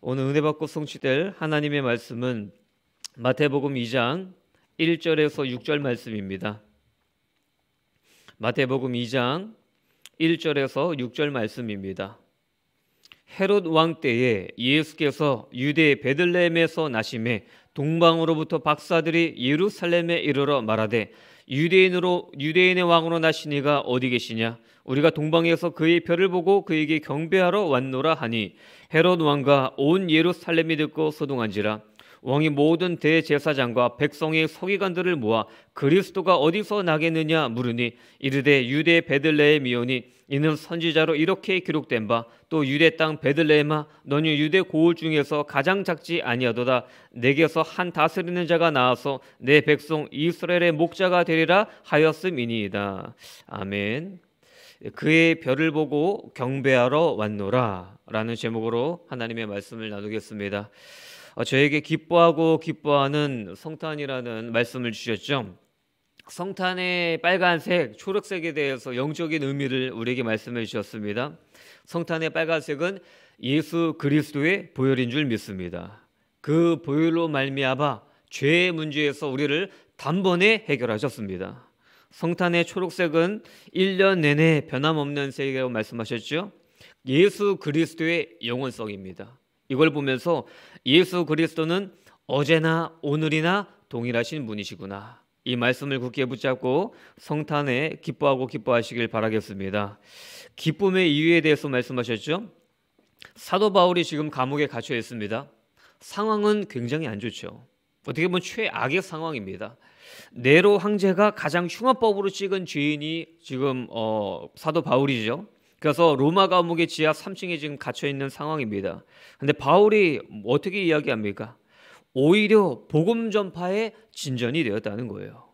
오늘 은혜 받고 성취될 하나님의 말씀은 마태복음 2장 1절에서 6절 말씀입니다. 마태복음 2장 1절에서 6절 말씀입니다. 헤롯 왕 때에 예수께서 유대 베들레헴에서 나심에 동방으로부터 박사들이 예루살렘에 이르러 말하되 유대인으로 유대인의 왕으로 나시니가 어디 계시냐 우리가 동방에서 그의 별을 보고 그에게 경배하러 왔노라 하니 헤롯 왕과 온 예루살렘이 듣고 소동한지라 왕이 모든 대제사장과 백성의 소기관들을 모아 그리스도가 어디서 나겠느냐 물으니 이르되 유대 베들레헴이오니 이는 선지자로 이렇게 기록된 바 또 유대 땅 베들레헴아 너는 유대 고을 중에서 가장 작지 아니하도다 내게서 한 다스리는 자가 나와서 내 백성 이스라엘의 목자가 되리라 하였음이니이다 아멘 그의 별을 보고 경배하러 왔노라라는 제목으로 하나님의 말씀을 나누겠습니다. 어, 저에게 기뻐하고 기뻐하는 성탄이라는 말씀을 주셨죠. 성탄의 빨간색, 초록색에 대해서 영적인 의미를 우리에게 말씀해 주셨습니다. 성탄의 빨간색은 예수 그리스도의 보혈인 줄 믿습니다. 그 보혈로 말미암아 죄의 문제에서 우리를 단번에 해결하셨습니다. 성탄의 초록색은 1년 내내 변함없는 색이라고 말씀하셨죠. 예수 그리스도의 영원성입니다. 이걸 보면서 예수 그리스도는 어제나 오늘이나 동일하신 분이시구나. 이 말씀을 굳게 붙잡고 성탄에 기뻐하고 기뻐하시길 바라겠습니다. 기쁨의 이유에 대해서 말씀하셨죠? 사도 바울이 지금 감옥에 갇혀 있습니다. 상황은 굉장히 안 좋죠. 어떻게 보면 최악의 상황입니다. 네로 황제가 가장 흉악법으로 찍은 죄인이 지금 어, 사도 바울이죠. 그래서 로마 감옥의 지하 3층에 지금 갇혀 있는 상황입니다. 근데 바울이 어떻게 이야기합니까? 오히려 복음 전파의 진전이 되었다는 거예요.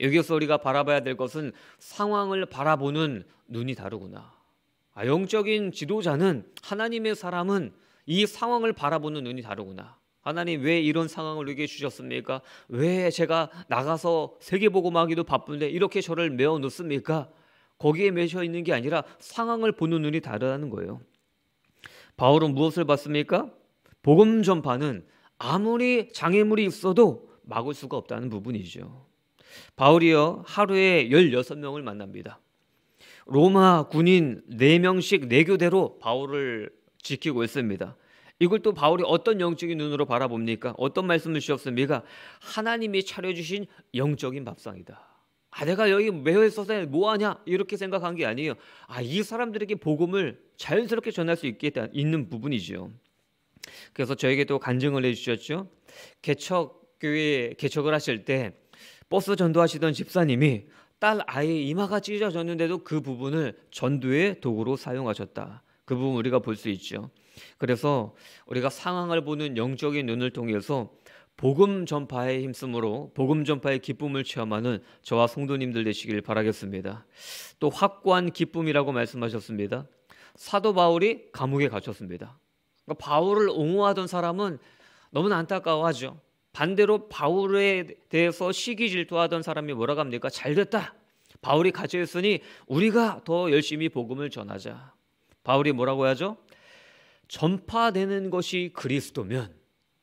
여기서 우리가 바라봐야 될 것은 상황을 바라보는 눈이 다르구나. 아, 영적인 지도자는 하나님의 사람은 이 상황을 바라보는 눈이 다르구나. 하나님 왜 이런 상황을 우리에게 주셨습니까? 왜 제가 나가서 세계보고마기도 바쁜데 이렇게 저를 메어 놓습니까? 거기에 매셔 있는 게 아니라 상황을 보는 눈이 다르다는 거예요. 바울은 무엇을 봤습니까? 복음 전파는 아무리 장애물이 있어도 막을 수가 없다는 부분이죠. 바울이요 하루에 16명을 만납니다. 로마 군인 4명씩 4교대로 바울을 지키고 있습니다. 이걸 또 바울이 어떤 영적인 눈으로 바라봅니까? 어떤 말씀을 주셨습니까? 하나님이 차려주신 영적인 밥상이다. 아 내가 여기 매여 있어서 뭐하냐 이렇게 생각한 게 아니에요. 아이 사람들에게 복음을 자연스럽게 전할 수 있게 있는 부분이지요. 그래서 저에게도 간증을 해주셨죠. 개척 교회 개척을 하실 때 버스 전도하시던 집사님이 딸 아이 이마가 찢어졌는데도 그 부분을 전도의 도구로 사용하셨다. 그 부분 우리가 볼 수 있죠. 그래서 우리가 상황을 보는 영적인 눈을 통해서 복음 전파에 힘쓰므로 복음 전파의 기쁨을 체험하는 저와 성도님들 되시길 바라겠습니다. 또 확고한 기쁨이라고 말씀하셨습니다. 사도 바울이 감옥에 갇혔습니다. 그러니까 바울을 옹호하던 사람은 너무나 안타까워하죠. 반대로 바울에 대해서 시기 질투하던 사람이 뭐라고 합니까? 잘 됐다. 바울이 갇혀있으니 우리가 더 열심히 복음을 전하자. 바울이 뭐라고 하죠? 전파되는 것이 그리스도면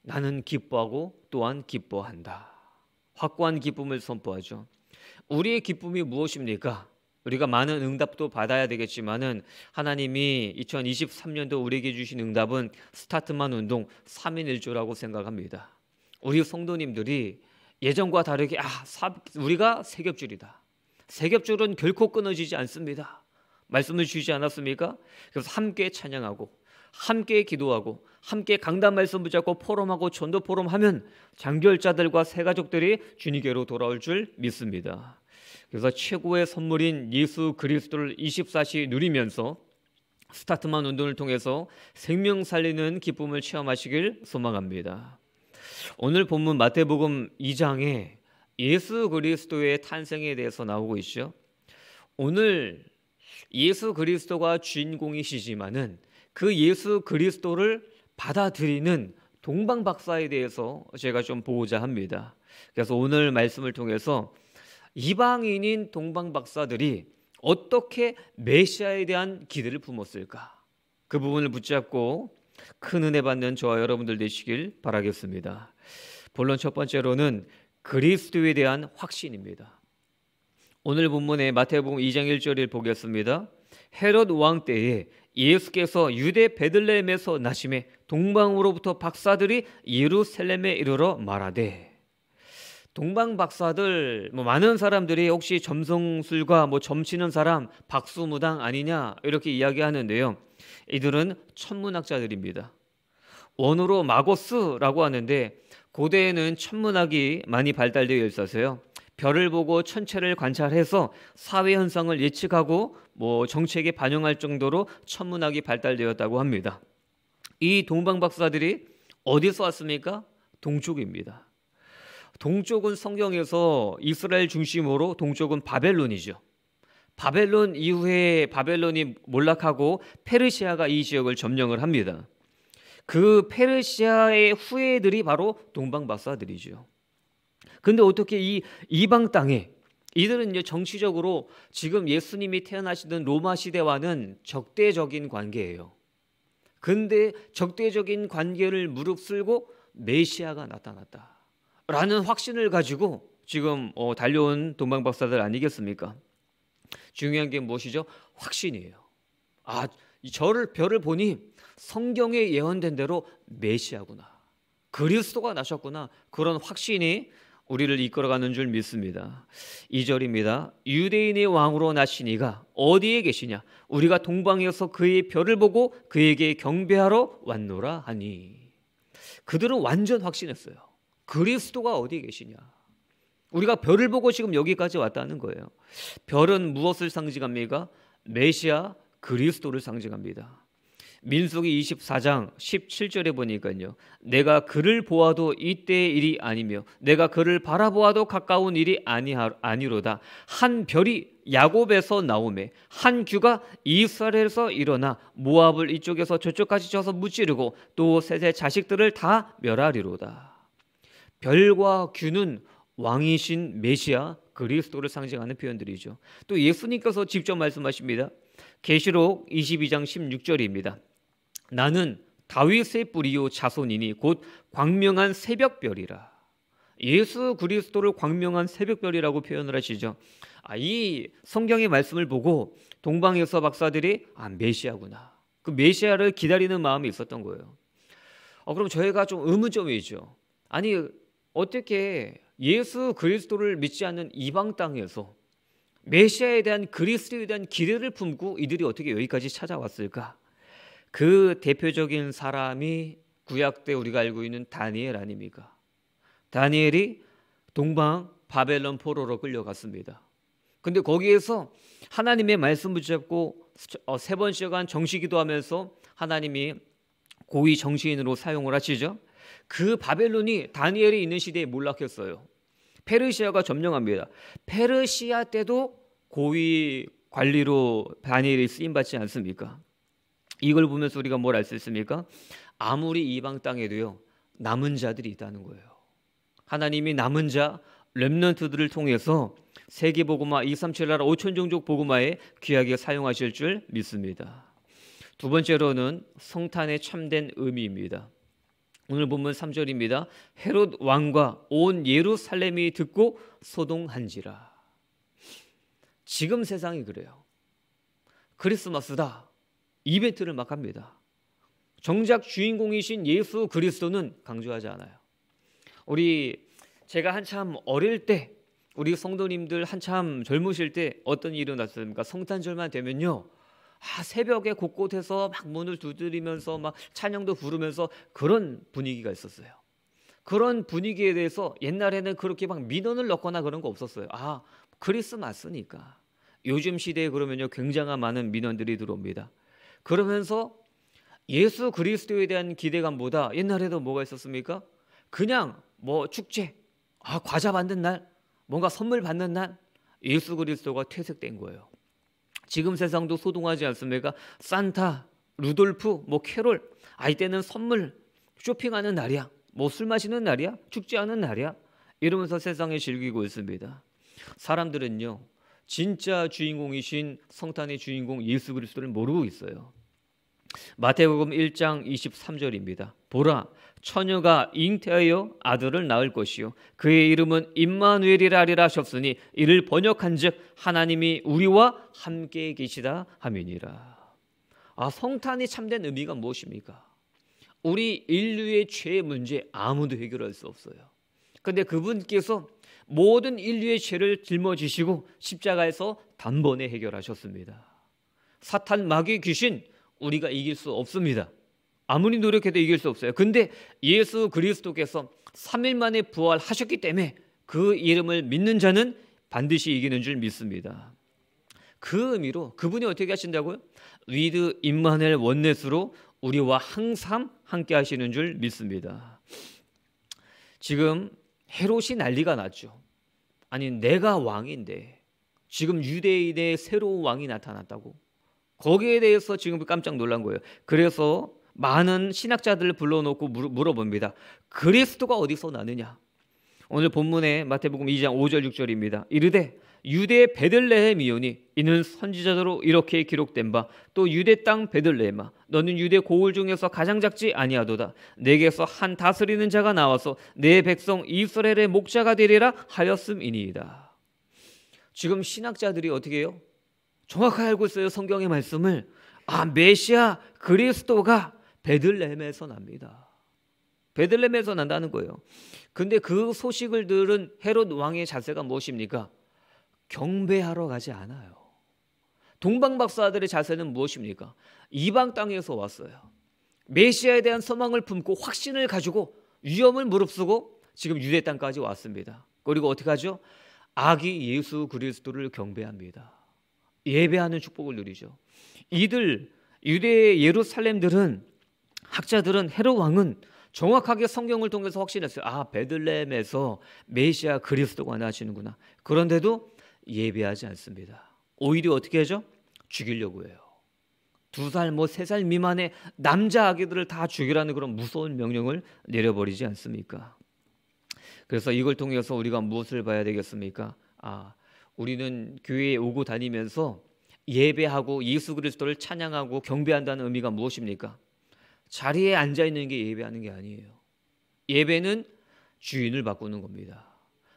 나는 기뻐하고 또한 기뻐한다. 확고한 기쁨을 선포하죠. 우리의 기쁨이 무엇입니까? 우리가 많은 응답도 받아야 되겠지만은 하나님이 2023년도 우리에게 주신 응답은 스타트만 운동 3인 1조라고 생각합니다. 우리 성도님들이 예전과 다르게 아, 사, 우리가 세겹줄이다. 세겹줄은 결코 끊어지지 않습니다. 말씀을 주지 않았습니까? 그래서 함께 찬양하고 함께 기도하고 함께 강단 말씀 붙잡고 포럼하고 전도 포럼하면 장결자들과 새 가족들이 주님께로 돌아올 줄 믿습니다. 그래서 최고의 선물인 예수 그리스도를 24시 누리면서 스타트만 운동을 통해서 생명 살리는 기쁨을 체험하시길 소망합니다. 오늘 본문 마태복음 2장에 예수 그리스도의 탄생에 대해서 나오고 있죠. 오늘 예수 그리스도가 주인공이시지만은 그 예수 그리스도를 받아들이는 동방 박사에 대해서 제가 좀 보고자 합니다. 그래서 오늘 말씀을 통해서 이방인인 동방 박사들이 어떻게 메시아에 대한 기대를 품었을까? 그 부분을 붙잡고 큰 은혜 받는 저와 여러분들 되시길 바라겠습니다. 본론 첫 번째로는 그리스도에 대한 확신입니다. 오늘 본문의 마태복음 2장 1절을 보겠습니다. 헤롯 왕 때에 예수께서 유대 베들레헴에서 나심에 동방으로부터 박사들이 예루살렘에 이르러 말하되 동방 박사들 뭐 많은 사람들이 혹시 점성술과 뭐 점치는 사람 박수무당 아니냐 이렇게 이야기하는데요. 이들은 천문학자들입니다. 원으로 마고스라고 하는데 고대에는 천문학이 많이 발달되어 있어서요. 었 별을 보고 천체를 관찰해서 사회 현상을 예측하고 뭐 정책에 반영할 정도로 천문학이 발달되었다고 합니다. 이 동방 박사들이 어디서 왔습니까? 동쪽입니다. 동쪽은 성경에서 이스라엘 중심으로 동쪽은 바벨론이죠. 바벨론 이후에 바벨론이 몰락하고 페르시아가 이 지역을 점령을 합니다. 그 페르시아의 후예들이 바로 동방 박사들이죠. 근데 어떻게 이 이방 땅에 이들은 이제 정치적으로 지금 예수님이 태어나시던 로마 시대와는 적대적인 관계예요. 근데 적대적인 관계를 무릅쓸고 메시아가 나타났다. 라는 확신을 가지고 지금 어, 달려온 동방박사들 아니겠습니까? 중요한 게 무엇이죠? 확신이에요. 아, 저를 별을 보니 성경에 예언된 대로 메시아구나. 그리스도가 나셨구나. 그런 확신이 우리를 이끌어가는 줄 믿습니다. 2절입니다. 유대인의 왕으로 나시니가 어디에 계시냐? 우리가 동방에서 그의 별을 보고 그에게 경배하러 왔노라 하니. 그들은 완전 확신했어요. 그리스도가 어디에 계시냐? 우리가 별을 보고 지금 여기까지 왔다는 거예요. 별은 무엇을 상징합니까? 메시아 그리스도를 상징합니다. 민숙이 24장 17절에 보니까요. 내가 그를 보아도 이때의 일이 아니며 내가 그를 바라보아도 가까운 일이 아니하, 아니로다. 한 별이 야곱에서 나오매 한 규가 이스라엘에서 일어나 모압을 이쪽에서 저쪽까지 쳐서 무찌르고 또 셋의 자식들을 다 멸하리로다. 별과 규는 왕이신 메시아 그리스도를 상징하는 표현들이죠. 또 예수님께서 직접 말씀하십니다. 계시록 22장 16절입니다. 나는 다윗의 뿌리요 자손이니 곧 광명한 새벽별이라. 예수 그리스도를 광명한 새벽별이라고 표현을 하시죠. 아, 이 성경의 말씀을 보고 동방에서 박사들이 아 메시아구나. 그 메시아를 기다리는 마음이 있었던 거예요. 어, 그럼 저희가 좀 의문점이죠. 아니 어떻게 예수 그리스도를 믿지 않는 이방 땅에서 메시아에 대한 그리스도에 대한 기대를 품고 이들이 어떻게 여기까지 찾아왔을까? 그 대표적인 사람이 구약 때 우리가 알고 있는 다니엘 아닙니까? 다니엘이 동방 바벨론 포로로 끌려갔습니다. 근데 거기에서 하나님의 말씀 붙잡고 어, 세 번째간 정시기도 하면서 하나님이 고위 정치인으로 사용을 하시죠. 그 바벨론이 다니엘이 있는 시대에 몰락했어요. 페르시아가 점령합니다. 페르시아 때도 고위 관리로 다니엘이 쓰임받지 않습니까? 이걸 보면서 우리가 뭘 알 수 있습니까? 아무리 이방 땅에도요 남은 자들이 있다는 거예요. 하나님이 남은 자 렘넌트들을 통해서 세계 보고마 237 나라 5천 종족 보고마에 귀하게 사용하실 줄 믿습니다. 두 번째로는 성탄의 참된 의미입니다. 오늘 보면 3절입니다. 헤롯 왕과 온 예루살렘이 듣고 소동한지라. 지금 세상이 그래요. 크리스마스다. 이벤트를 막 합니다. 정작 주인공이신 예수 그리스도는 강조하지 않아요. 우리 제가 한참 어릴 때 우리 성도님들 한참 젊으실 때 어떤 일이 났습니까? 성탄절만 되면요. 아, 새벽에 곳곳에서 막 문을 두드리면서 막 찬양도 부르면서 그런 분위기가 있었어요. 그런 분위기에 대해서 옛날에는 그렇게 막 민원을 넣거나 그런 거 없었어요. 아, 크리스마스니까. 요즘 시대에 그러면요. 굉장한 많은 민원들이 들어옵니다. 그러면서 예수 그리스도에 대한 기대감보다 옛날에도 뭐가 있었습니까? 그냥 뭐 축제, 아, 과자 받는 날, 뭔가 선물 받는 날, 예수 그리스도가 퇴색된 거예요. 지금 세상도 소동하지 않습니까? 산타, 루돌프, 뭐 캐롤, 아, 이때는 선물, 쇼핑하는 날이야, 뭐술 마시는 날이야, 축제하는 날이야, 이러면서 세상에 즐기고 있습니다. 사람들은요, 진짜 주인공이신 성탄의 주인공 예수 그리스도를 모르고 있어요. 마태복음 1장 23절입니다. 보라 처녀가 잉태하여 아들을 낳을 것이요 그의 이름은 임마누엘이라 하리라 하셨으니 이를 번역한즉 하나님이 우리와 함께 계시다 하면이라. 아 성탄이 참된 의미가 무엇입니까? 우리 인류의 죄 문제 아무도 해결할 수 없어요. 근데 그분께서 모든 인류의 죄를 짊어지시고 십자가에서 단번에 해결하셨습니다. 사탄 마귀 귀신 우리가 이길 수 없습니다. 아무리 노력해도 이길 수 없어요. 근데 예수 그리스도께서 3일 만에 부활하셨기 때문에 그 이름을 믿는 자는 반드시 이기는 줄 믿습니다. 그 의미로 그분이 어떻게 하신다고요? 위드 임마넬 원넷으로 우리와 항상 함께 하시는 줄 믿습니다. 지금 헤롯이 난리가 났죠. 아니 내가 왕인데 지금 유대인의 새로운 왕이 나타났다고. 거기에 대해서 지금 깜짝 놀란 거예요. 그래서 많은 신학자들을 불러놓고 물어봅니다. 그리스도가 어디서 나느냐? 오늘 본문의 마태복음 2장 5절 6절입니다. 이르되 유대 베들레헴 이오니 이는 선지자로 이렇게 기록된 바 또 유대 땅 베들레헴아 너는 유대 고을 중에서 가장 작지 아니하도다 내게서 한 다스리는 자가 나와서 내 백성 이스라엘의 목자가 되리라 하였음이니이다. 지금 신학자들이 어떻게 해요? 정확하게 알고 있어요. 성경의 말씀을. 아, 메시아 그리스도가 베들레헴에서 납니다. 베들레헴에서 난다는 거예요. 근데 그 소식을 들은 헤롯 왕의 자세가 무엇입니까? 경배하러 가지 않아요. 동방 박사들의 자세는 무엇입니까? 이방 땅에서 왔어요. 메시아에 대한 소망을 품고 확신을 가지고 위험을 무릅쓰고 지금 유대 땅까지 왔습니다. 그리고 어떻게 하죠? 아기 예수 그리스도를 경배합니다. 예배하는 축복을 누리죠. 이들 유대 예루살렘들은 학자들은 헤롯 왕은 정확하게 성경을 통해서 확신했어요. 아 베들레헴에서 메시아 그리스도가 나시는구나. 그런데도 예배하지 않습니다. 오히려 어떻게 하죠? 죽이려고 해요. 두 살, 뭐 세 살 미만의 남자 아기들을 다 죽이라는 그런 무서운 명령을 내려버리지 않습니까? 그래서 이걸 통해서 우리가 무엇을 봐야 되겠습니까? 아, 우리는 교회에 오고 다니면서 예배하고 예수 그리스도를 찬양하고 경배한다는 의미가 무엇입니까? 자리에 앉아 있는 게 예배하는 게 아니에요. 예배는 주인을 바꾸는 겁니다.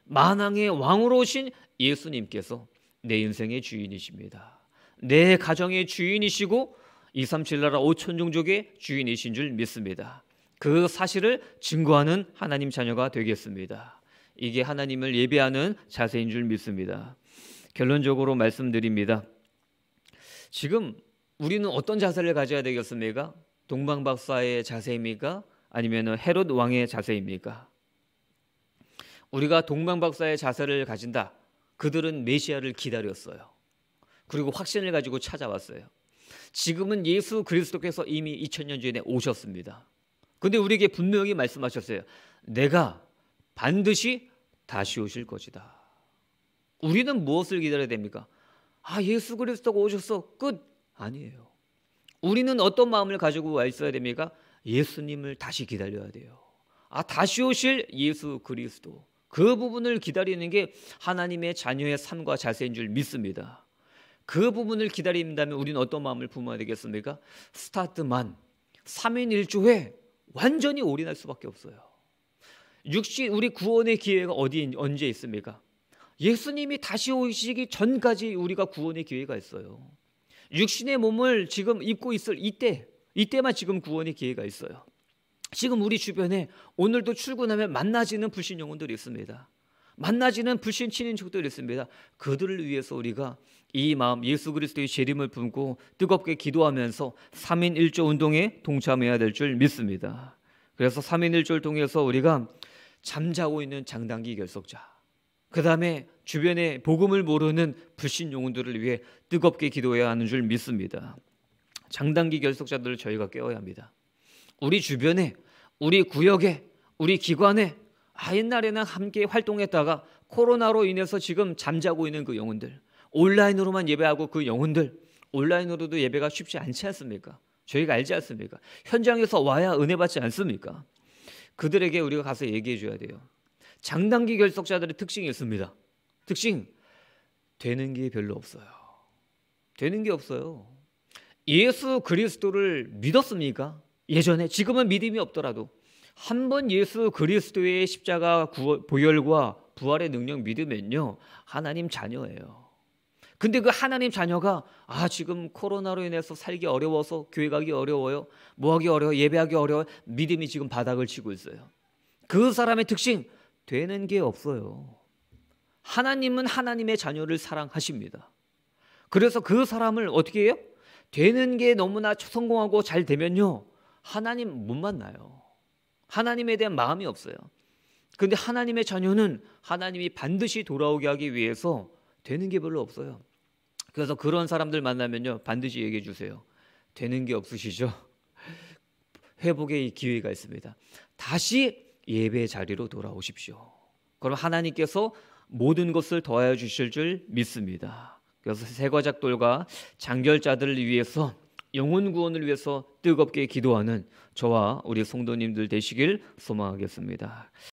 만왕의 왕으로 오신 예수님께서 내 인생의 주인이십니다. 내 가정의 주인이시고 237나라 5천 종족의 주인이신 줄 믿습니다. 그 사실을 증거하는 하나님 자녀가 되겠습니다. 이게 하나님을 예배하는 자세인 줄 믿습니다. 결론적으로 말씀드립니다. 지금 우리는 어떤 자세를 가져야 되겠습니까? 동방박사의 자세입니까? 아니면 헤롯 왕의 자세입니까? 우리가 동방박사의 자세를 가진다. 그들은 메시아를 기다렸어요. 그리고 확신을 가지고 찾아왔어요. 지금은 예수 그리스도께서 이미 2000년 전에 오셨습니다. 근데 우리에게 분명히 말씀하셨어요. 내가 반드시 다시 오실 것이다. 우리는 무엇을 기다려야 됩니까? 아, 예수 그리스도가 오셨어. 끝. 아니에요. 우리는 어떤 마음을 가지고 와 있어야 됩니까? 예수님을 다시 기다려야 돼요. 아, 다시 오실 예수 그리스도. 그 부분을 기다리는 게 하나님의 자녀의 삶과 자세인 줄 믿습니다. 그 부분을 기다린다면 우리는 어떤 마음을 품어야 되겠습니까? 스타트만 3인 1조에 완전히 올인할 수밖에 없어요. 육시 우리 구원의 기회가 어디 언제 있습니까? 예수님이 다시 오시기 전까지 우리가 구원의 기회가 있어요. 육신의 몸을 지금 입고 있을 이때, 이때만 지금 구원의 기회가 있어요. 지금 우리 주변에 오늘도 출근하면 만나지는 불신 영혼들이 있습니다. 만나지는 불신 친인척들이 있습니다. 그들을 위해서 우리가 이 마음 예수 그리스도의 재림을 품고 뜨겁게 기도하면서 3인 1조 운동에 동참해야 될 줄 믿습니다. 그래서 3인 1조를 통해서 우리가 잠자고 있는 장단기 결석자 그 다음에 주변에 복음을 모르는 불신 영혼들을 위해 뜨겁게 기도해야 하는 줄 믿습니다. 장단기 결속자들을 저희가 깨워야 합니다. 우리 주변에, 우리 구역에, 우리 기관에 아 옛날에는 함께 활동했다가 코로나로 인해서 지금 잠자고 있는 그 영혼들, 온라인으로만 예배하고 그 영혼들, 온라인으로도 예배가 쉽지 않지 않습니까? 저희가 알지 않습니까? 현장에서 와야 은혜 받지 않습니까? 그들에게 우리가 가서 얘기해 줘야 돼요. 장단기 결석자들의 특징이 있습니다. 특징 되는 게 별로 없어요. 되는 게 없어요. 예수 그리스도를 믿었습니까? 예전에 지금은 믿음이 없더라도 한 번 예수 그리스도의 십자가 구월, 보혈과 부활의 능력 믿으면요 하나님 자녀예요. 근데 그 하나님 자녀가 아 지금 코로나로 인해서 살기 어려워서 교회 가기 어려워요 뭐하기 어려워 예배하기 어려워 믿음이 지금 바닥을 치고 있어요. 그 사람의 특징 되는 게 없어요. 하나님은 하나님의 자녀를 사랑하십니다. 그래서 그 사람을 어떻게 해요? 되는 게 너무나 성공하고 잘 되면요. 하나님 못 만나요. 하나님에 대한 마음이 없어요. 근데 하나님의 자녀는 하나님이 반드시 돌아오게 하기 위해서 되는 게 별로 없어요. 그래서 그런 사람들 만나면요. 반드시 얘기해 주세요. 되는 게 없으시죠? 회복의 기회가 있습니다. 다시 예배 자리로 돌아오십시오. 그럼 하나님께서 모든 것을 더하여 주실 줄 믿습니다. 그래서 세과작돌과 장결자들을 위해서 영혼 구원을 위해서 뜨겁게 기도하는 저와 우리 성도님들 되시길 소망하겠습니다.